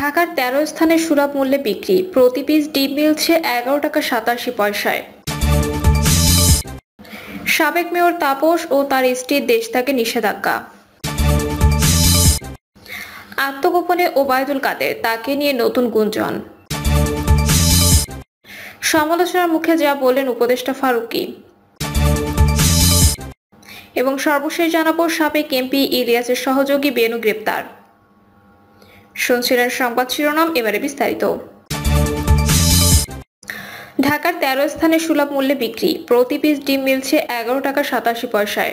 ঢাকার তেরো স্থানে সুরাপ মূল্যে বিক্রি প্রতি পিস ডিম মিলছে এগারো টাকা সাতাশি পয়সায় সাবেক মেয়র তাপস ও তার স্ত্রীর দেশ থেকে নিষেধাজ্ঞা আত্মগোপনে ওবায়দুল কাদের তাকে নিয়ে নতুন গুঞ্জন সমালোচনার মুখে যা বললেন উপদেষ্টা ফারুকি এবং সর্বশেষ জানাবো সাবেক এমপি ইলিয়াসের সহযোগী বেনু গ্রেপ্তার শুনছিলেন সংবাদ শিরোনাম এবারে বিস্তারিত ঢাকার তেরো স্থানে সুলভ মূল্যে বিক্রি প্রতি পিস ডিম মিলছে এগারো টাকা সাতাশি পয়সায়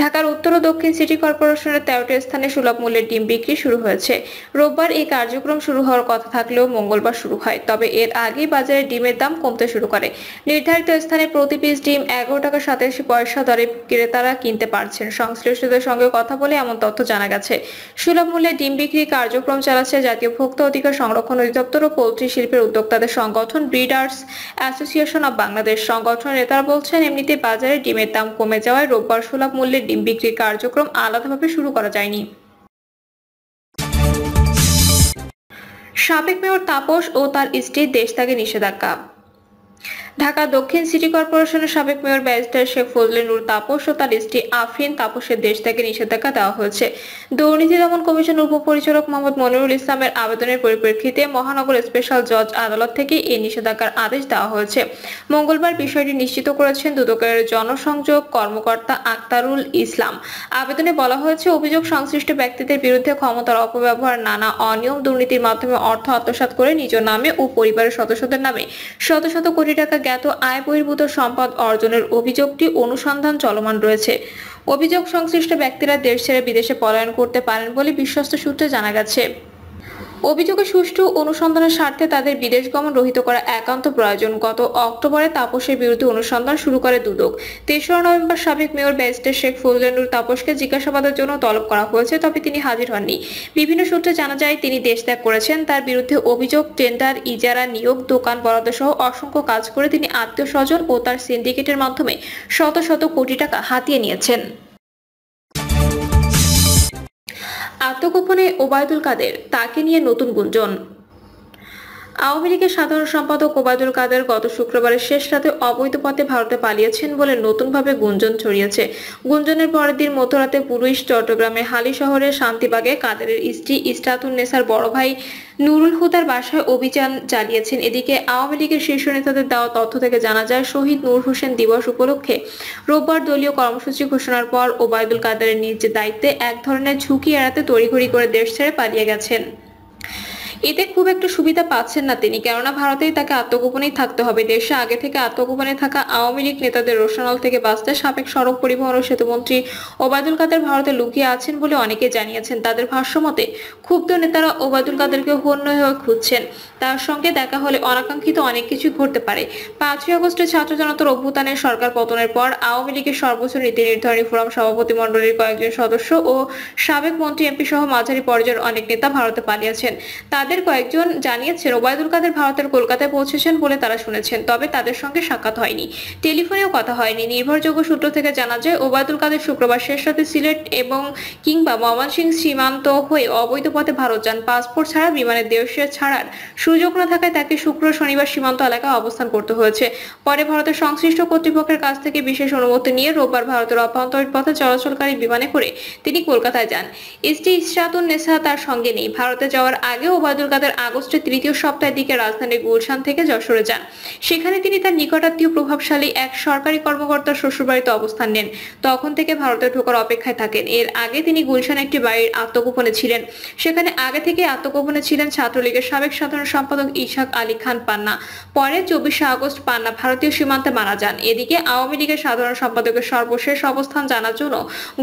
ঢাকার উত্তর ও দক্ষিণ সিটি কর্পোরেশনের তেরোটি স্থানে সুলভ মূল্যের ডিম বিক্রি শুরু হয়েছে রোববার এই কার্যক্রম শুরু হওয়ার কথা থাকলেও মঙ্গলবার শুরু হয় তবে এর আগেই বাজারে ডিমের দাম কমতে শুরু করে নির্ধারিত স্থানে প্রতি পিস ডিম এগারো টাকা সাতাশি পয়সা দরে ক্রেতারা কিনতে পারছেন সংশ্লিষ্টদের সঙ্গে কথা বলে এমন তথ্য জানা গেছে সুলভ মূল্যে ডিম বিক্রি কার্যক্রম চালাচ্ছে জাতীয় ভোক্ত অধিকার সংরক্ষণ অধিদপ্তর ও পোলট্রি শিল্পের উদ্যোক্তাদের সংগঠন ব্রিডার্স অ্যাসোসিয়েশন অব বাংলাদেশ সংগঠনের নেতারা বলছেন এমনিতে বাজারে ডিমের দাম কমে যাওয়ায় রোববার সুলভ মূল্যে ডিম বিক্রির কার্যক্রম আলাদাভাবে শুরু করা যায়নি সাবেক মেয়র তাপস ও তার স্ত্রীর দেশত্যাগে নিষেধাজ্ঞা ঢাকা দক্ষিণ সিটি কর্পোরেশনের সাবেক মেয়র ব্যারিস্টার শেখ ফজলে নূর তাপস ও তার স্ত্রী আফরিন তাপসের দেশ থেকে নিষেধাজ্ঞা দেওয়া হয়েছে দুর্নীতি দমন কমিশন উপপরিচালক মোহাম্মদ মনিরুল ইসলামের আবেদনের পরিপ্রেক্ষিতে মহানগর স্পেশাল জজ আদালত থেকে এই নিষেধাজ্ঞার আদেশ দেওয়া হয়েছে মঙ্গলবার বিষয়টি নিশ্চিত করেছেন দুদকের জনসংযোগ কর্মকর্তা আক্তারুল ইসলাম আবেদনে বলা হয়েছে অভিযোগ সংশ্লিষ্ট ব্যক্তিদের বিরুদ্ধে ক্ষমতার অপব্যবহার নানা অনিয়ম দুর্নীতির মাধ্যমে অর্থ আত্মসাত করে নিজ নামে ও পরিবারের সদস্যদের নামে শত শত কোটি টাকা জ্ঞাত আয় বহির্ভূত সম্পদ অর্জনের অভিযোগটি অনুসন্ধান চলমান রয়েছে অভিযোগ সংশ্লিষ্ট ব্যক্তিরা দেশ ছেড়ে বিদেশে পলায়ন করতে পারেন বলে বিশ্বস্ত সূত্রে জানা গেছে অভিযোগে সুষ্ঠু অনুসন্ধানের স্বার্থে তাদের বিদেশ গমন রহিত করা একান্ত প্রয়োজন গত অক্টোবরে তাপসের বিরুদ্ধে অনুসন্ধান শুরু করে দুদক তেসরা নভেম্বর সাবেক মেয়র ব্যারিস্টার শেখ ফজলেনুর তাপসকে জিজ্ঞাসাবাদের জন্য তলব করা হয়েছে তবে তিনি হাজির হননি বিভিন্ন সূত্রে জানা যায় তিনি দেশ ত্যাগ করেছেন তার বিরুদ্ধে অভিযোগ টেন্ডার ইজারা নিয়োগ দোকান বরাদ্দ সহ অসংখ্য কাজ করে তিনি আত্মীয় স্বজন ও তার সিন্ডিকেটের মাধ্যমে শত শত কোটি টাকা হাতিয়ে নিয়েছেন আত্মগোপনে ওবায়দুল কাদের তাকে নিয়ে নতুন গুঞ্জন আওয়ামী লীগের সাধারণ সম্পাদক ওবায়দুল কাদের গত শুক্রবারের শেষ রাতে অবৈধ পথে ভারতে পালিয়েছেন বলে নতুনভাবে গুঞ্জন ছড়িয়েছে গুঞ্জনের পরের দিন মধ্যরাতে পুলিশ চট্টগ্রামের হালি শহরের শান্তিবাগে কাদেরের স্ত্রী ইস্তাতুল নেসার বড় ভাই নুরুল হুদার বাসায় অভিযান চালিয়েছেন এদিকে আওয়ামী লীগের শীর্ষ নেতাদের দেওয়া তথ্য থেকে জানা যায় শহীদ নূর হোসেন দিবস উপলক্ষে রোববার দলীয় কর্মসূচি ঘোষণার পর ওবায়দুল কাদেরের নিজ দায়িত্বে এক ধরনের ঝুঁকি এড়াতে তড়িঘড়ি করে দেশ ছেড়ে পালিয়ে গেছেন এতে খুব একটা সুবিধা পাচ্ছেন না তিনি কেননা ভারতেই তাকে আত্মগোপনেই থাকতে হবে দেশে আগে থেকে আত্মগোপনে থাকা আওয়ামী লীগ নেতাদের রোশনাল থেকে বাঁচতে সাবেক সড়ক পরিবহন ও সেতুমন্ত্রী ওবায়দুল কাদের ভারতে লুকিয়ে আছেন বলে অনেকে জানিয়েছেন তাদের ভাষ্যমতে ক্ষুব্ধ নেতারা ওবায়দুল কাদেরকে হন্য হয়ে খুঁজছেন তার সঙ্গে দেখা হলে অনাকাঙ্ক্ষিত অনেক কিছু ঘটতে পারে পাঁচই আগস্টে ছাত্র জনতার অভ্যুত্থানের সরকার পতনের পর আওয়ামী লীগের সর্বোচ্চ নীতি নির্ধারণী ফোরাম সভাপতি মন্ডলীর কয়েকজন সদস্য ও সাবেক মন্ত্রী এমপি সহ মাঝারি পর্যায়ের অনেক নেতা ভারতে পালিয়েছেন তাদের তাদের কয়েকজন জানিয়েছেন ওবায়দুল কাদের ভারতের কলকাতায় পৌঁছেছেন বলে তারা শুনেছেন তবে তাদের সঙ্গে সাক্ষাৎ হয়নি টেলিফোনেও কথা হয়নি নির্ভরযোগ্য সূত্র থেকে জানা যায় ওবায়দুল কাদের শুক্রবার শেষ রাতে সিলেট এবং কিংবা ময়মনসিংহ সীমান্ত হয়ে অবৈধ পথে ভারত যান পাসপোর্ট ছাড়া বিমানের দেশে ছাড়ার সুযোগ না থাকায় তাকে শুক্র শনিবার সীমান্ত এলাকায় অবস্থান করতে হয়েছে পরে ভারতের সংশ্লিষ্ট কর্তৃপক্ষের কাছ থেকে বিশেষ অনুমতি নিয়ে রোববার ভারতের অভ্যন্তরীণ পথে চলাচলকারী বিমানে করে তিনি কলকাতায় যান এসটি ইসরাতুন নেশা তার সঙ্গে নেই ভারতে যাওয়ার আগে ওবায়দুল আব্দুল কাদের আগস্টের তৃতীয় সপ্তাহের দিকে রাজধানীর গুলশান থেকে যশোরে যান সেখানে তিনি তার নিকটাত্মীয় প্রভাবশালী এক সরকারি কর্মকর্তার শ্বশুরবাড়িতে অবস্থান নেন তখন থেকে ভারতে ঢোকার অপেক্ষায় থাকেন এর আগে তিনি গুলশান একটি বাড়ির আত্মগোপনে ছিলেন সেখানে আগে থেকে আত্মগোপনে ছিলেন ছাত্রলীগের সাবেক সাধারণ সম্পাদক ইশাক আলী খান পান্না পরে চব্বিশে আগস্ট পান্না ভারতীয় সীমান্তে মারা যান এদিকে আওয়ামী লীগের সাধারণ সম্পাদকের সর্বশেষ অবস্থান জানার জন্য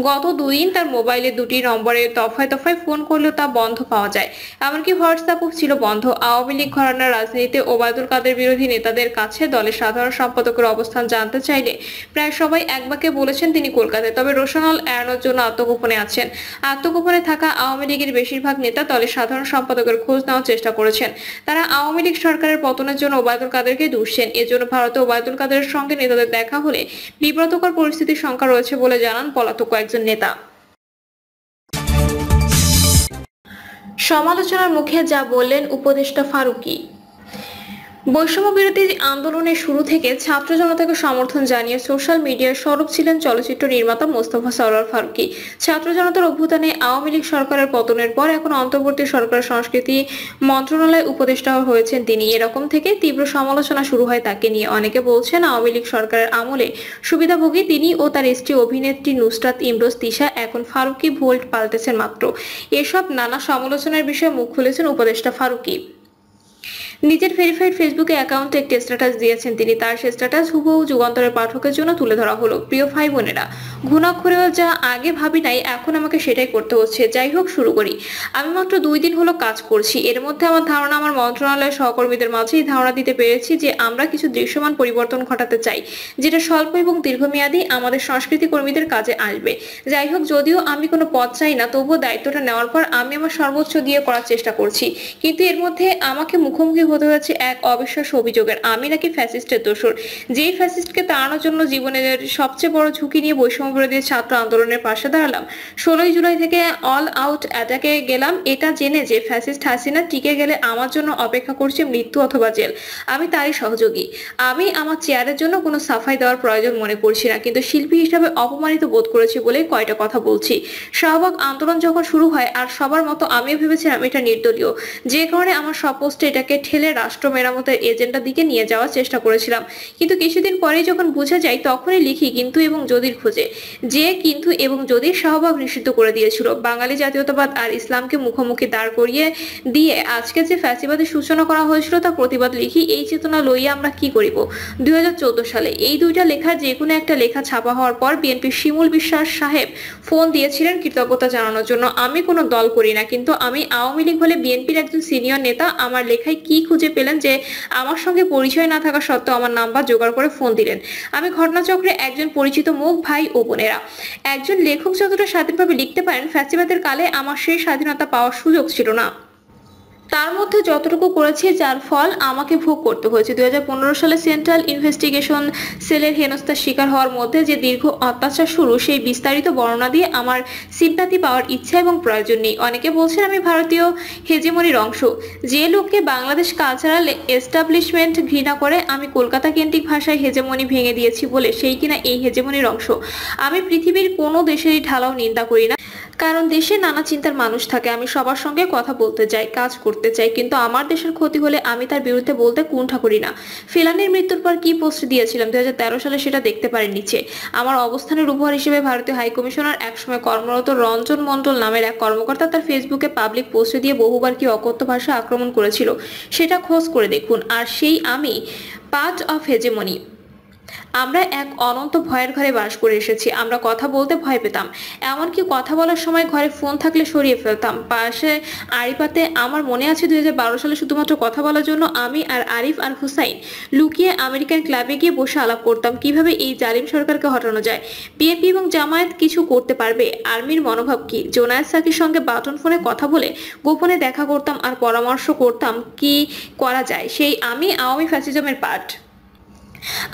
গত দুদিন তার মোবাইলে দুটি নম্বরে তফায় তফায় ফোন করলেও তা বন্ধ পাওয়া যায় এমনকি হোয়াটসঅ্যাপ প্রস্তাবক ছিল বন্ধ আওয়ামী লীগ ঘরানার রাজনীতিতে ওবায়দুল কাদের বিরোধী নেতাদের কাছে দলের সাধারণ সম্পাদকের অবস্থান জানতে চাইলে প্রায় সবাই একবাকে বলেছেন তিনি কলকাতায় তবে রোশনাল এড়ানোর জন্য আত্মগোপনে আছেন আত্মগোপনে থাকা আওয়ামী লীগের বেশিরভাগ নেতা দলের সাধারণ সম্পাদকের খোঁজ নেওয়ার চেষ্টা করেছেন তারা আওয়ামী লীগ সরকারের পতনের জন্য ওবায়দুল কাদেরকে দুষছেন এজন্য ভারতে ওবায়দুল কাদের সঙ্গে নেতাদের দেখা হলে বিব্রতকর পরিস্থিতির সংখ্যা রয়েছে বলে জানান পলাতক কয়েকজন নেতা সমালোচনার মুখে যা বললেন উপদেষ্টা ফারুকি বৈষম্য বিরোধী আন্দোলনের শুরু থেকে ছাত্র জনতাকে সমর্থন জানিয়ে সোশ্যাল মিডিয়ায় সরব ছিলেন চলচ্চিত্র নির্মাতা মোস্তফা সরোয়ার ফারুকি ছাত্র জনতার অভ্যুত্থানে আওয়ামী লীগ সরকারের পতনের পর এখন অন্তর্বর্তী সরকার সংস্কৃতি মন্ত্রণালয় উপদেষ্টা হয়েছেন তিনি এরকম থেকে তীব্র সমালোচনা শুরু হয় তাকে নিয়ে অনেকে বলছেন আওয়ামী লীগ সরকারের আমলে সুবিধাভোগী তিনি ও তার স্ত্রী অভিনেত্রী নুসরাত ইমরোজ তিশা এখন ফারুকি ভোল্ট পাল্টেছেন মাত্র এসব নানা সমালোচনার বিষয়ে মুখ খুলেছেন উপদেষ্টা ফারুকি নিজের ভেরিফাইড ফেসবুকে অ্যাকাউন্টে একটি স্ট্যাটাস দিয়েছেন তিনি তার সে স্ট্যাটাস হুবহু যুগান্তরের পাঠকের জন্য তুলে ধরা হলো প্রিয় ভাই বোনেরা ঘুণাক্ষরেও যা আগে ভাবি নাই এখন আমাকে সেটাই করতে হচ্ছে যাই হোক শুরু করি আমি মাত্র দুই দিন হলো কাজ করছি এর মধ্যে আমার ধারণা আমার মন্ত্রণালয়ের সহকর্মীদের মাঝেই ধারণা দিতে পেরেছি যে আমরা কিছু দৃশ্যমান পরিবর্তন ঘটাতে চাই যেটা স্বল্প এবং দীর্ঘমেয়াদী আমাদের সংস্কৃতি কর্মীদের কাজে আসবে যাই হোক যদিও আমি কোনো পথ চাই না তবুও দায়িত্বটা নেওয়ার পর আমি আমার সর্বোচ্চ দিয়ে করার চেষ্টা করছি কিন্তু এর মধ্যে আমাকে মুখোমুখি হতে হয়েছে এক অবিশ্বাস অভিযোগের আমি নাকি ফ্যাসিস্টের দোষর যেই ফ্যাসিস্টকে তাড়ানোর জন্য জীবনের সবচেয়ে বড় ঝুঁকি নিয়ে বৈষম্য করে দিয়ে ছাত্র আন্দোলনের পাশে দাঁড়ালাম ষোলোই জুলাই থেকে অল আউট অ্যাটাকে গেলাম এটা জেনে যে ফ্যাসিস্ট হাসিনা টিকে গেলে আমার জন্য অপেক্ষা করছে মৃত্যু অথবা জেল আমি তারই সহযোগী আমি আমার চেয়ারের জন্য কোনো সাফাই দেওয়ার প্রয়োজন মনে করছি না কিন্তু শিল্পী হিসাবে অপমানিত বোধ করেছি বলে কয়টা কথা বলছি শাহবাগ আন্দোলন যখন শুরু হয় আর সবার মতো আমিও ভেবেছিলাম এটা নির্দলীয় যে কারণে আমার সপোস্টে এটাকে ঠেলে রাষ্ট্র মেরামতের এজেন্ডার দিকে নিয়ে যাওয়ার চেষ্টা করেছিলাম কিন্তু কিছুদিন পরেই যখন বুঝে যাই তখনই লিখি কিন্তু এবং যদির খোঁজে যে কিন্তু এবং যদি সহভাগ নিষিদ্ধ করে দিয়েছিল বাঙালি জাতীয়তাবাদ আর ইসলামকে মুখোমুখি দাঁড় করিয়ে দিয়ে আজকে যে ফ্যাসিবাদের সূচনা করা হয়েছিল তা প্রতিবাদ লিখি এই চেতনা লইয়া আমরা কি করিব দুই সালে এই দুইটা লেখা যে কোনো একটা লেখা ছাপা হওয়ার পর বিএনপি শিমুল বিশ্বাস সাহেব ফোন দিয়েছিলেন কৃতজ্ঞতা জানানোর জন্য আমি কোনো দল করি না কিন্তু আমি আওয়ামী লীগ হলে বিএনপির একজন সিনিয়র নেতা আমার লেখায় কি খুঁজে পেলেন যে আমার সঙ্গে পরিচয় না থাকা সত্ত্বেও আমার নাম্বার জোগাড় করে ফোন দিলেন আমি ঘটনাচক্রে একজন পরিচিত মুখ ভাই ও বোনেরা একজন লেখক যতটা স্বাধীনভাবে লিখতে পারেন ফ্যাসিবাদের কালে আমার সেই স্বাধীনতা পাওয়ার সুযোগ ছিল না তার মধ্যে যতটুকু করেছি যার ফল আমাকে ভোগ করতে হয়েছে দু সালে সেন্ট্রাল ইনভেস্টিগেশন সেলের হেনস্থার শিকার হওয়ার মধ্যে যে দীর্ঘ অত্যাচার শুরু সেই বিস্তারিত বর্ণনা দিয়ে আমার সিদ্ধান্তি পাওয়ার ইচ্ছা এবং প্রয়োজন নেই অনেকে বলছেন আমি ভারতীয় হেজেমনির অংশ যে লোককে বাংলাদেশ কালচারাল এস্টাবলিশমেন্ট ঘৃণা করে আমি কলকাতা কেন্দ্রিক ভাষায় হেজেমনি ভেঙে দিয়েছি বলে সেই কিনা এই হেজেমনির অংশ আমি পৃথিবীর কোনো দেশেরই ঢালাও নিন্দা করি না কারণ দেশে নানা চিন্তার মানুষ থাকে আমি সবার সঙ্গে কথা বলতে চাই কাজ করতে চাই কিন্তু আমার দেশের ক্ষতি হলে আমি তার বিরুদ্ধে বলতে কুণ্ঠা করি না ফেলানির মৃত্যুর পর কি পোস্ট দিয়েছিলাম দু সালে সেটা দেখতে পারেন নিচে আমার অবস্থানের উপহার হিসেবে ভারতীয় হাইকমিশনার একসময় কর্মরত রঞ্জন মন্ডল নামের এক কর্মকর্তা তার ফেসবুকে পাবলিক পোস্ট দিয়ে বহুবার কি অকথ্য ভাষা আক্রমণ করেছিল সেটা খোঁজ করে দেখুন আর সেই আমি পার্ট অফ হেজেমনি আমরা এক অনন্ত ভয়ের ঘরে বাস করে এসেছি আমরা কথা বলতে ভয় পেতাম এমনকি কথা বলার সময় ঘরে ফোন থাকলে সরিয়ে ফেলতাম পাশে আরিফাতে আমার মনে আছে দুই সালে শুধুমাত্র কথা বলার জন্য আমি আর আরিফ আর হুসাইন লুকিয়ে আমেরিকান ক্লাবে গিয়ে বসে আলাপ করতাম কিভাবে এই জালিম সরকারকে হটানো যায় বিএনপি এবং জামায়াত কিছু করতে পারবে আর্মির মনোভাব কি জোনায়দ সাকির সঙ্গে বাটন ফোনে কথা বলে গোপনে দেখা করতাম আর পরামর্শ করতাম কি করা যায় সেই আমি আওয়ামী ফ্যাসিজমের পার্ট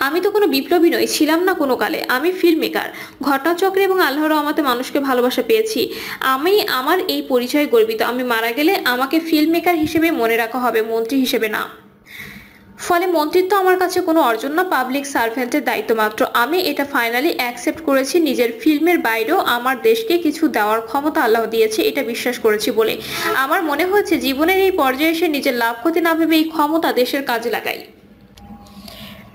আমি তো কোনো বিপ্লবী নই ছিলাম না কোনো কালে আমি ফিল্ম মেকার ঘটনাচক্রে এবং আল্লাহর আমাতে মানুষকে ভালোবাসা পেয়েছি আমি আমার এই পরিচয় গর্বিত আমি মারা গেলে আমাকে ফিল্ম মেকার হিসেবে মনে রাখা হবে মন্ত্রী হিসেবে না ফলে মন্ত্রিত্ব আমার কাছে কোনো অর্জন না পাবলিক সার্ভেন্টের দায়িত্ব মাত্র আমি এটা ফাইনালি অ্যাকসেপ্ট করেছি নিজের ফিল্মের বাইরেও আমার দেশকে কিছু দেওয়ার ক্ষমতা আল্লাহ দিয়েছে এটা বিশ্বাস করেছি বলে আমার মনে হয়েছে জীবনের এই পর্যায়ে এসে নিজের লাভ ক্ষতি না ভেবে এই ক্ষমতা দেশের কাজে লাগাই